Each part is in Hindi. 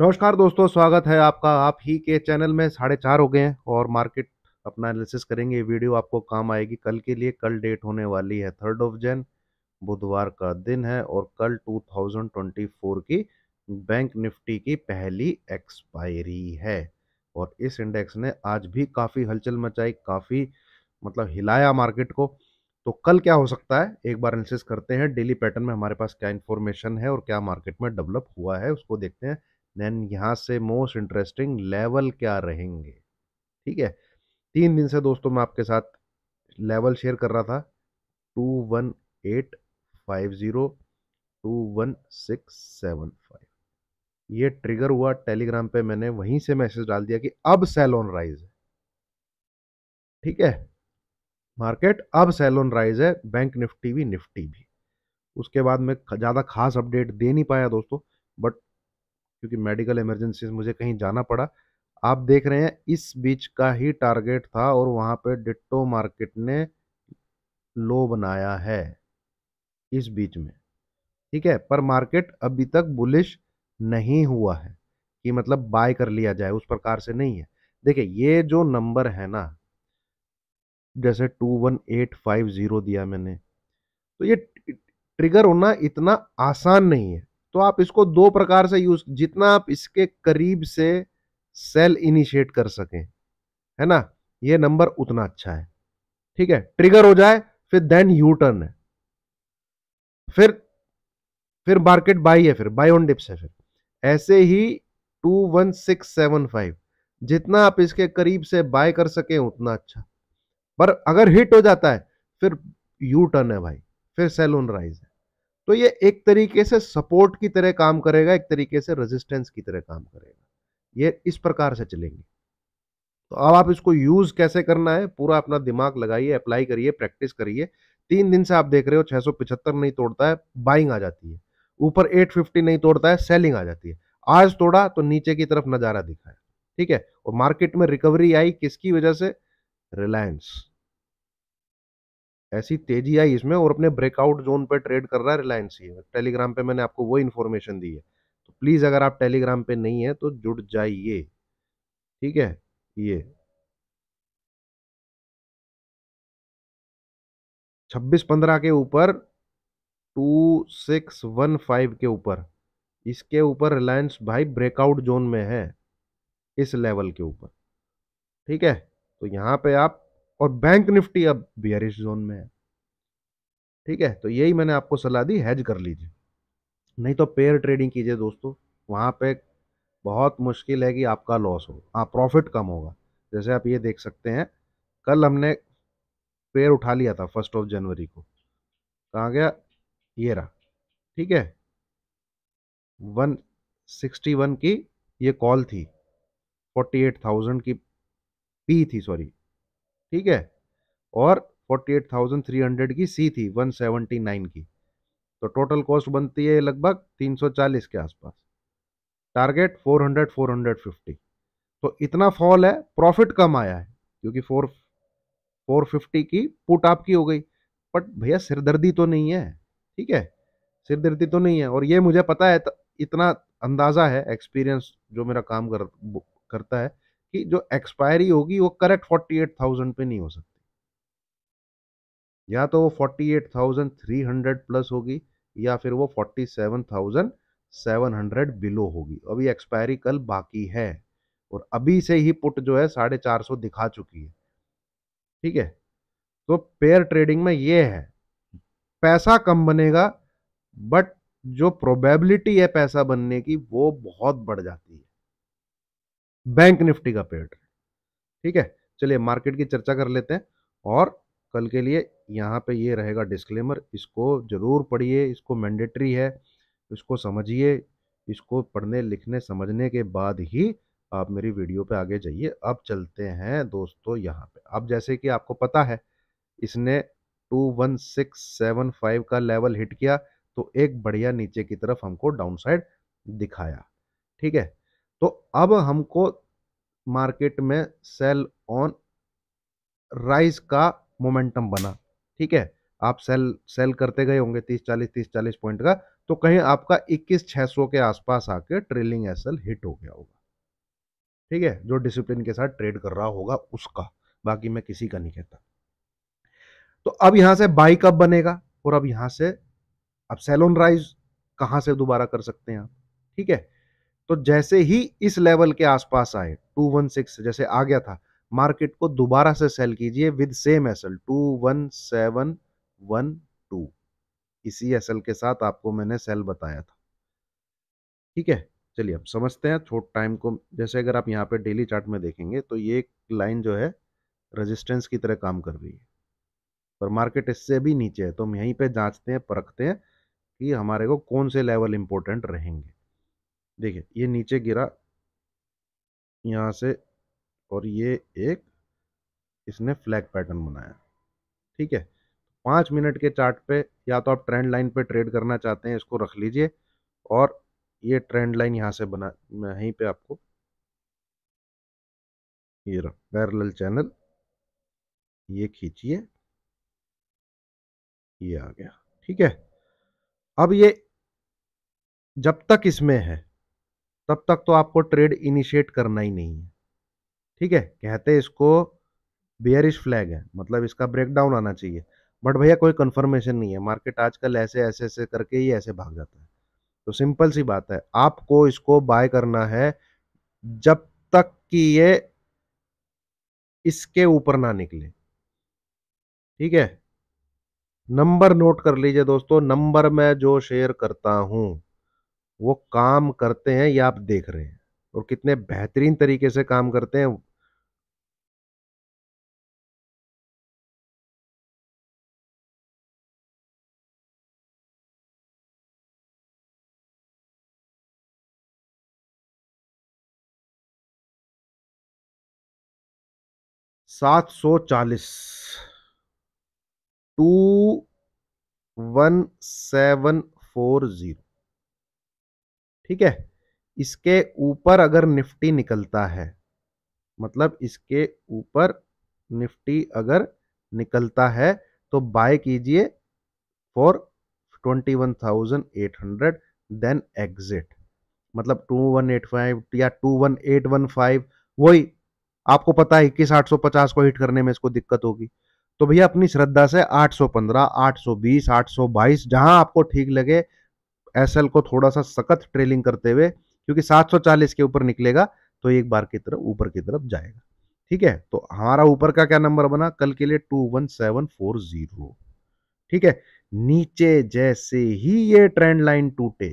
नमस्कार दोस्तों स्वागत है आपका आप ही के चैनल में साढ़े चार हो गए हैं और मार्केट अपना एनालिसिस करेंगे वीडियो आपको काम आएगी कल के लिए कल डेट होने वाली है थर्ड ऑफ जन बुधवार का दिन है और कल 2024 की बैंक निफ्टी की पहली एक्सपायरी है और इस इंडेक्स ने आज भी काफ़ी हलचल मचाई काफ़ी मतलब हिलाया मार्केट को तो कल क्या हो सकता है एक बार एनालिसिस करते हैं डेली पैटर्न में हमारे पास क्या इन्फॉर्मेशन है और क्या मार्केट में डेवलप हुआ है उसको देखते हैं देन यहाँ से मोस्ट इंटरेस्टिंग लेवल क्या रहेंगे ठीक है तीन दिन से दोस्तों मैं आपके साथ लेवल शेयर कर रहा था two one eight five zero two one six seven five ये ट्रिगर हुआ टेलीग्राम पे मैंने वहीं से मैसेज डाल दिया कि अब सेल ऑन राइज है ठीक है मार्केट अब सेल ऑन राइज है बैंक निफ्टी भी निफ्टी भी उसके बाद मैं ज़्यादा खास अपडेट दे नहीं पाया दोस्तों बट क्योंकि मेडिकल इमरजेंसी मुझे कहीं जाना पड़ा आप देख रहे हैं इस बीच का ही टारगेट था और वहां पे डिट्टो मार्केट ने लो बनाया है इस बीच में ठीक है पर मार्केट अभी तक बुलिश नहीं हुआ है कि मतलब बाय कर लिया जाए उस प्रकार से नहीं है देखिए ये जो नंबर है ना जैसे two one eight five zero दिया मैंने तो ये ट्रिगर होना इतना आसान नहीं है तो आप इसको दो प्रकार से यूज जितना आप इसके करीब से सेल इनिशिएट कर सकें है ना ये नंबर उतना अच्छा है ठीक है ट्रिगर हो जाए फिर देन यू टर्न है फिर फिर मार्केट बाई है फिर बाई ऑन डिप्स है फिर ऐसे ही two one six seven five जितना आप इसके करीब से बाय कर सकें उतना अच्छा पर अगर हिट हो जाता है फिर यू टर्न है भाई फिर सेल ऑन राइज तो ये एक तरीके से सपोर्ट की तरह काम करेगा एक तरीके से रेजिस्टेंस की तरह काम करेगा ये इस प्रकार से चलेंगे तो अब आप इसको यूज कैसे करना है पूरा अपना दिमाग लगाइए अप्लाई करिए प्रैक्टिस करिए तीन दिन से आप देख रहे हो छह नहीं तोड़ता है बाइंग आ जाती है ऊपर 850 नहीं तोड़ता है सेलिंग आ जाती है आज तोड़ा तो नीचे की तरफ नज़ारा दिखा है ठीक है और मार्केट में रिकवरी आई किसकी वजह से रिलायंस ऐसी तेजी आई इसमें और अपने ब्रेकआउट जोन पर ट्रेड कर रहा है रिलायंस ये टेलीग्राम पे मैंने आपको वो इन्फॉर्मेशन दी है तो प्लीज़ अगर आप टेलीग्राम पे नहीं है तो जुड़ जाइए ठीक है ये 26-15 के ऊपर 2615 के ऊपर इसके ऊपर रिलायंस भाई ब्रेकआउट जोन में है इस लेवल के ऊपर ठीक है तो यहाँ पे आप और बैंक निफ्टी अब बियरिश जोन में है ठीक है तो यही मैंने आपको सलाह दी हैज कर लीजिए नहीं तो पेयर ट्रेडिंग कीजिए दोस्तों वहाँ पे बहुत मुश्किल है कि आपका लॉस हो हाँ प्रॉफिट कम होगा जैसे आप ये देख सकते हैं कल हमने पेयर उठा लिया था फर्स्ट ऑफ जनवरी को कहाँ गया ये रहा ठीक है वन सिक्सटी वन की ये कॉल थी फोर्टी एट थाउजेंड की पी थी सॉरी ठीक है और 48,300 की सी थी 179 की तो टोटल कॉस्ट बनती है लगभग 340 के आसपास टारगेट 400 450 तो इतना फॉल है प्रॉफिट कम आया है क्योंकि फोर फोर फिफ्टी की पुट आपकी हो गई बट भैया सिरदर्दी तो नहीं है ठीक है सिरदर्दी तो नहीं है और ये मुझे पता है तो इतना अंदाज़ा है एक्सपीरियंस जो मेरा काम कर करता है कि जो एक्सपायरी होगी वो करेक्ट फोर्टी एट थाउजेंड पे नहीं हो सकती या तो वो forty eight thousand three hundred plus होगी या फिर वो forty seven thousand seven hundred below होगी अभी एक्सपायरी कल बाकी है और अभी से ही पुट जो है साढ़े चार सौ दिखा चुकी है ठीक है तो पेयर ट्रेडिंग में ये है पैसा कम बनेगा बट जो प्रोबेबिलिटी है पैसा बनने की वो बहुत बढ़ जाती है बैंक निफ्टी का पेड़ ठीक है चलिए मार्केट की चर्चा कर लेते हैं और कल के लिए यहाँ पे ये रहेगा डिस्क्लेमर इसको ज़रूर पढ़िए इसको मैंडेटरी है इसको समझिए इसको पढ़ने लिखने समझने के बाद ही आप मेरी वीडियो पे आगे जाइए अब चलते हैं दोस्तों यहाँ पे अब जैसे कि आपको पता है इसने 21675 का लेवल हिट किया तो एक बढ़िया नीचे की तरफ हमको डाउनसाइड दिखाया ठीक है तो अब हमको मार्केट में सेल ऑन राइज का मोमेंटम बना ठीक है आप सेल सेल करते गए होंगे तीस चालीस तीस चालीस पॉइंट का तो कहीं आपका इक्कीस छह सौ के आसपास आके ट्रेलिंग एसल हिट हो गया होगा ठीक है जो डिसिप्लिन के साथ ट्रेड कर रहा होगा उसका बाकी मैं किसी का नहीं कहता तो अब यहां से बाई कब बनेगा और अब यहां से अब सेलोन राइज कहां से दोबारा कर सकते हैं आप ठीक है तो जैसे ही इस लेवल के आसपास आए 216 जैसे आ गया था मार्केट को दोबारा से सेल कीजिए विद सेम एसएल 21712 इसी एसएल के साथ आपको मैंने सेल बताया था ठीक है चलिए अब समझते हैं छोट टाइम को जैसे अगर आप यहाँ पे डेली चार्ट में देखेंगे तो ये एक लाइन जो है रेजिस्टेंस की तरह काम कर रही है पर मार्केट इससे भी नीचे है तो हम यहीं पे जांचते हैं परखते हैं कि हमारे को कौन से लेवल इंपॉर्टेंट रहेंगे देखिए ये नीचे गिरा यहाँ से और ये एक इसने फ्लैग पैटर्न बनाया ठीक है पाँच मिनट के चार्ट पे या तो आप ट्रेंड लाइन पे ट्रेड करना चाहते हैं इसको रख लीजिए और ये ट्रेंड लाइन यहाँ से बना यहीं पे आपको ये रहा पैरल चैनल ये खींचिए ये आ गया ठीक है अब ये जब तक इसमें है तब तक तो आपको ट्रेड इनिशिएट करना ही नहीं है ठीक है कहते इसको बियरिश फ्लैग है मतलब इसका ब्रेकडाउन आना चाहिए बट भैया कोई कंफर्मेशन नहीं है मार्केट आजकल ऐसे ऐसे ऐसे करके ही ऐसे भाग जाता है तो सिंपल सी बात है आपको इसको बाय करना है जब तक कि ये इसके ऊपर ना निकले ठीक है नंबर नोट कर लीजिए दोस्तों नंबर मैं जो शेयर करता हूं वो काम करते हैं या आप देख रहे हैं और कितने बेहतरीन तरीके से काम करते हैं सात सौ चालीस two one seven four zero ठीक है इसके ऊपर अगर निफ्टी निकलता है मतलब इसके ऊपर निफ्टी अगर निकलता है तो बाय कीजिए फॉर 21,800 देन एग्जिट मतलब 2185 या 21815 वही आपको पता है इक्कीस आठ को हिट करने में इसको दिक्कत होगी तो भैया अपनी श्रद्धा से 815 820 822 जहां आपको ठीक लगे एसएल को थोड़ा सा सख्त ट्रेलिंग करते हुए क्योंकि 740 के ऊपर निकलेगा तो एक बार की तरफ ऊपर की तरफ जाएगा ठीक है तो हमारा ऊपर का क्या नंबर बना कल के लिए two one seven four zero ठीक है नीचे जैसे ही ये ट्रेंड लाइन टूटे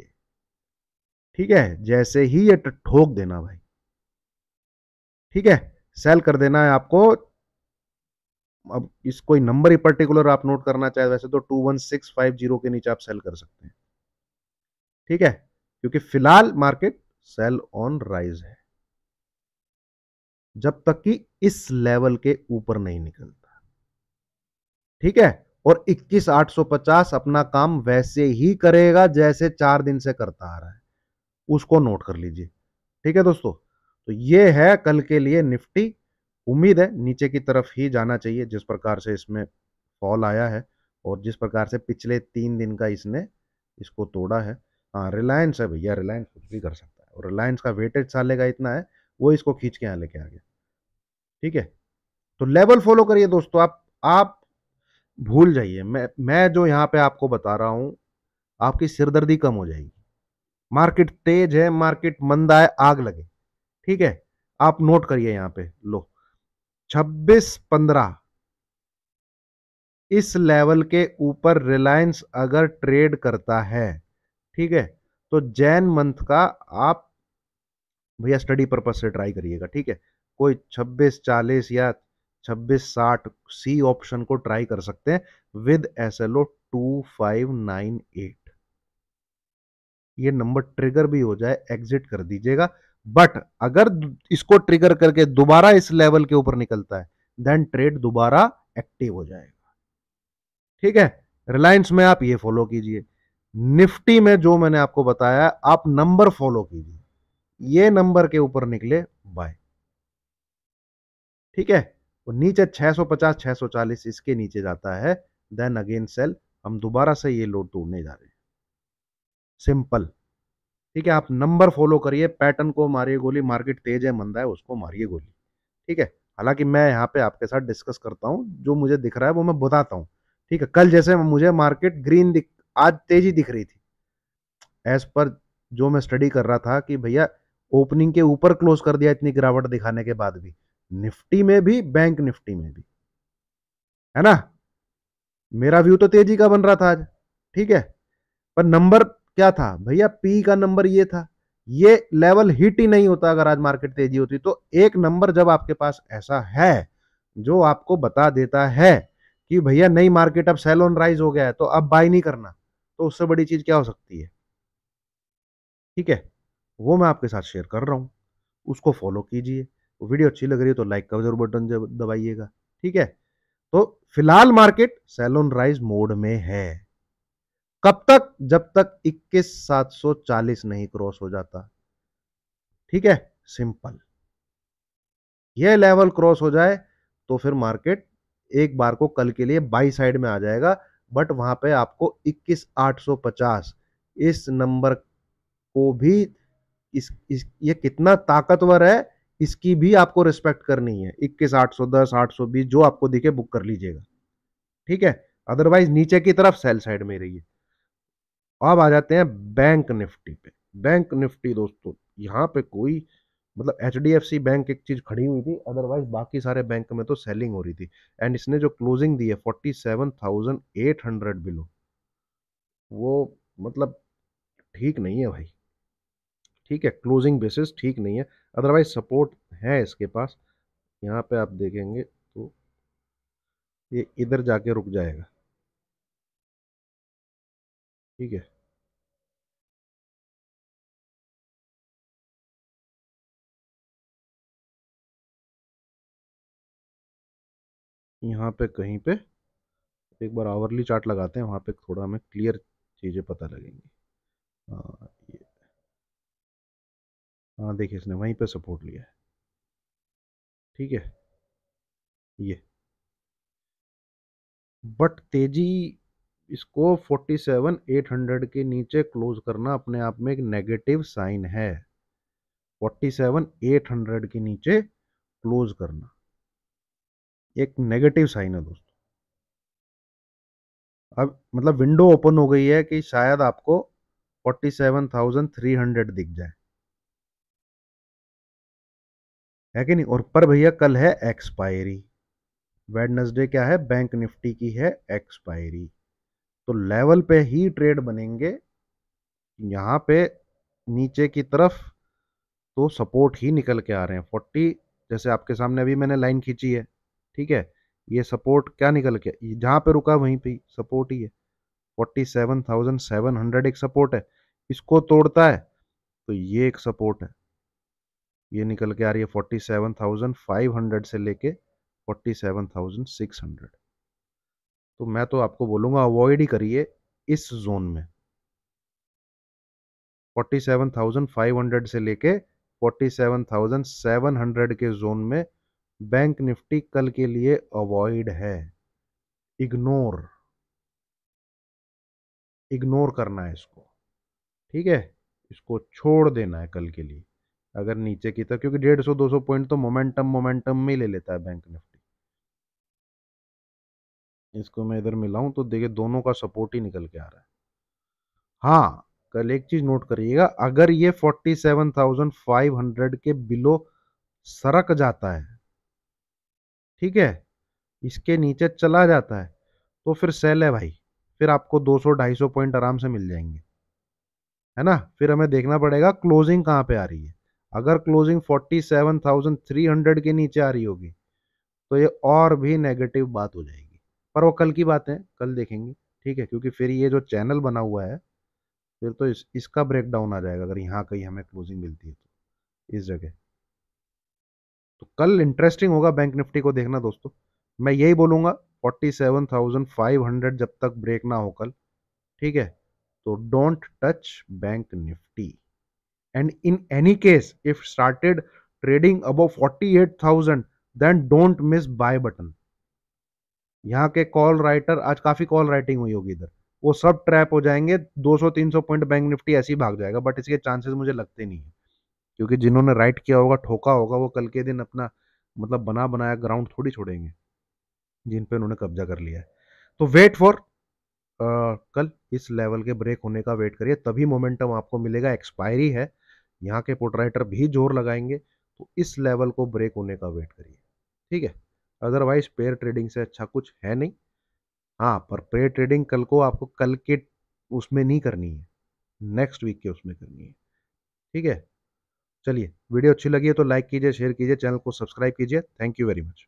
ठीक है जैसे ही ये ठोक देना भाई ठीक है सेल कर देना है आपको अब इस कोई नंबर ही पर्टिकुलर आप नोट करना चाहे वैसे तो two one six five zero के नीचे आप सेल कर सकते हैं ठीक है क्योंकि फिलहाल मार्केट सेल ऑन राइज है जब तक कि इस लेवल के ऊपर नहीं निकलता ठीक है और 21850 अपना काम वैसे ही करेगा जैसे चार दिन से करता आ रहा है उसको नोट कर लीजिए ठीक है दोस्तों तो ये है कल के लिए निफ्टी उम्मीद है नीचे की तरफ ही जाना चाहिए जिस प्रकार से इसमें फॉल आया है और जिस प्रकार से पिछले तीन दिन का इसने इसको तोड़ा है हाँ रिलायंस है भैया रिलायंस कुछ भी कर सकता है और रिलायंस का वेटेज साले का इतना है वो इसको खींच के यहाँ लेके आ गया ठीक है तो लेवल फॉलो करिए दोस्तों आप आप भूल जाइए मैं मैं जो यहाँ पे आपको बता रहा हूँ आपकी सिरदर्दी कम हो जाएगी मार्केट तेज है मार्केट मंदा है आग लगे ठीक है आप नोट करिए यहाँ पे लो छब्बीस पंद्रह इस लेवल के ऊपर रिलायंस अगर ट्रेड करता है ठीक है तो जैन मंथ का आप भैया स्टडी पर्पज से ट्राई करिएगा ठीक है कोई 26 40 या 26 60 सी ऑप्शन को ट्राई कर सकते हैं with S L O two five nine eight ये नंबर ट्रिगर भी हो जाए एग्जिट कर दीजिएगा बट अगर इसको ट्रिगर करके दोबारा इस लेवल के ऊपर निकलता है देन ट्रेड दोबारा एक्टिव हो जाएगा ठीक है रिलायंस में आप ये फॉलो कीजिए निफ्टी में जो मैंने आपको बताया आप नंबर फॉलो कीजिए ये नंबर के ऊपर निकले बाय ठीक है और नीचे 650 640 इसके नीचे जाता है देन अगेन सेल हम दोबारा से ये लोड तोड़ने जा रहे हैं सिंपल ठीक है आप नंबर फॉलो करिए पैटर्न को मारिए गोली मार्केट तेज है मंदा है उसको मारिए गोली ठीक है हालांकि मैं यहाँ पे आपके साथ डिस्कस करता हूँ जो मुझे दिख रहा है वो मैं बताता हूँ ठीक है कल जैसे मुझे मार्केट ग्रीन दिख आज तेजी दिख रही थी एज पर जो मैं स्टडी कर रहा था कि भैया ओपनिंग के ऊपर क्लोज कर दिया इतनी गिरावट दिखाने के बाद भी निफ्टी में भी बैंक निफ्टी में भी है ना मेरा व्यू तो तेजी का बन रहा था आज ठीक है पर नंबर क्या था भैया पी का नंबर ये था ये लेवल हिट ही नहीं होता अगर आज मार्केट तेजी होती तो एक नंबर जब आपके पास ऐसा है जो आपको बता देता है कि भैया नई मार्केट अब सेल ऑन राइज हो गया है तो अब बाय नहीं करना तो उससे बड़ी चीज़ क्या हो सकती है ठीक है वो मैं आपके साथ शेयर कर रहा हूँ उसको फॉलो कीजिए वीडियो अच्छी लग रही है तो लाइक का जरूर बटन दबाइएगा ठीक है तो फिलहाल मार्केट सैलोन राइज मोड में है कब तक जब तक इक्कीस सात सौ चालीस नहीं क्रॉस हो जाता ठीक है सिंपल यह लेवल क्रॉस हो जाए तो फिर मार्केट एक बार को कल के लिए बाई साइड में आ जाएगा बट वहाँ पे आपको इक्कीस आठ पचास इस नंबर को भी इस, इस ये कितना ताकतवर है इसकी भी आपको रिस्पेक्ट करनी है इक्कीस आठ सौ दस आठ बीस जो आपको दिखे बुक कर लीजिएगा ठीक है अदरवाइज नीचे की तरफ सेल साइड में रहिए अब आ जाते हैं बैंक निफ्टी पे बैंक निफ्टी दोस्तों यहाँ पे कोई मतलब एच बैंक एक चीज़ खड़ी हुई थी अदरवाइज बाकी सारे बैंक में तो सेलिंग हो रही थी एंड इसने जो क्लोजिंग दी है forty seven thousand eight hundred below वो मतलब ठीक नहीं है भाई ठीक है क्लोजिंग बेसिस ठीक नहीं है अदरवाइज सपोर्ट है इसके पास यहाँ पे आप देखेंगे तो ये इधर जाके रुक जाएगा ठीक है यहाँ पे कहीं पे एक बार आवरली चार्ट लगाते हैं वहाँ पे थोड़ा हमें क्लियर चीज़ें पता लगेंगी हाँ ये हाँ देखिए इसने वहीं पे सपोर्ट लिया है ठीक है ये बट तेजी इसको हंड्रेड के नीचे क्लोज करना अपने आप में एक नेगेटिव साइन है हंड्रेड के नीचे क्लोज करना एक नेगेटिव साइन है दोस्तों अब मतलब विंडो ओपन हो गई है कि शायद आपको 47,300 दिख जाए है कि नहीं और पर भैया कल है एक्सपायरी वेडनेसडे क्या है बैंक निफ्टी की है एक्सपायरी तो लेवल पे ही ट्रेड बनेंगे यहां पे नीचे की तरफ तो सपोर्ट ही निकल के आ रहे हैं फोर्टी जैसे आपके सामने अभी मैंने लाइन खींची है ठीक है ये सपोर्ट क्या निकल के जहाँ पे रुका वहीं पे सपोर्ट ही है forty seven thousand seven hundred एक सपोर्ट है इसको तोड़ता है तो ये एक सपोर्ट है ये निकल के आ रही है forty seven thousand five hundred से लेके forty seven thousand six hundred तो मैं तो आपको बोलूँगा अवॉइड ही करिए इस जोन में forty seven thousand five hundred से लेके forty seven thousand seven hundred के जोन में बैंक निफ्टी कल के लिए अवॉइड है इग्नोर इग्नोर करना है इसको ठीक है इसको छोड़ देना है कल के लिए अगर नीचे की तरफ क्योंकि डेढ़ सौ दो सौ पॉइंट तो मोमेंटम मोमेंटम में ले लेता है बैंक निफ्टी इसको मैं इधर मिलाऊं तो देखिए दोनों का सपोर्ट ही निकल के आ रहा है हाँ कल एक चीज नोट करिएगा अगर ये forty seven thousand five hundred के बिलो सरक जाता है ठीक है इसके नीचे चला जाता है तो फिर सेल है भाई फिर आपको 200 250 पॉइंट आराम से मिल जाएंगे है ना फिर हमें देखना पड़ेगा क्लोजिंग कहाँ पे आ रही है अगर क्लोजिंग 47,300 के नीचे आ रही होगी तो ये और भी नेगेटिव बात हो जाएगी पर वो कल की बात है कल देखेंगे ठीक है क्योंकि फिर ये जो चैनल बना हुआ है फिर तो इस, इसका ब्रेकडाउन आ जाएगा अगर यहाँ कहीं हमें क्लोजिंग मिलती है तो इस जगह तो कल इंटरेस्टिंग होगा बैंक निफ्टी को देखना दोस्तों मैं यही बोलूँगा forty seven thousand five hundred जब तक ब्रेक ना हो कल ठीक है तो don't touch bank Nifty and in any case if started trading above forty eight thousand then don't miss buy button यहाँ के कॉल राइटर आज काफ़ी कॉल राइटिंग हुई होगी इधर वो सब ट्रैप हो जाएंगे 200-300 पॉइंट बैंक निफ्टी ऐसे ही भाग जाएगा बट इसके चांसेस मुझे लगते नहीं है क्योंकि जिन्होंने राइट किया होगा ठोका होगा वो कल के दिन अपना मतलब बना बनाया ग्राउंड थोड़ी छोड़ेंगे जिन पे उन्होंने कब्जा कर लिया है तो वेट फॉर कल इस लेवल के ब्रेक होने का वेट करिए तभी मोमेंटम आपको मिलेगा एक्सपायरी है यहाँ के पोटराइटर भी जोर लगाएंगे तो इस लेवल को ब्रेक होने का वेट करिए ठीक है अदरवाइज पेयर ट्रेडिंग से अच्छा कुछ है नहीं हाँ पर पेयर ट्रेडिंग कल को आपको कल के उसमें नहीं करनी है नेक्स्ट वीक के उसमें करनी है ठीक है चलिए वीडियो अच्छी लगी है तो लाइक कीजिए शेयर कीजिए चैनल को सब्सक्राइब कीजिए थैंक यू वेरी मच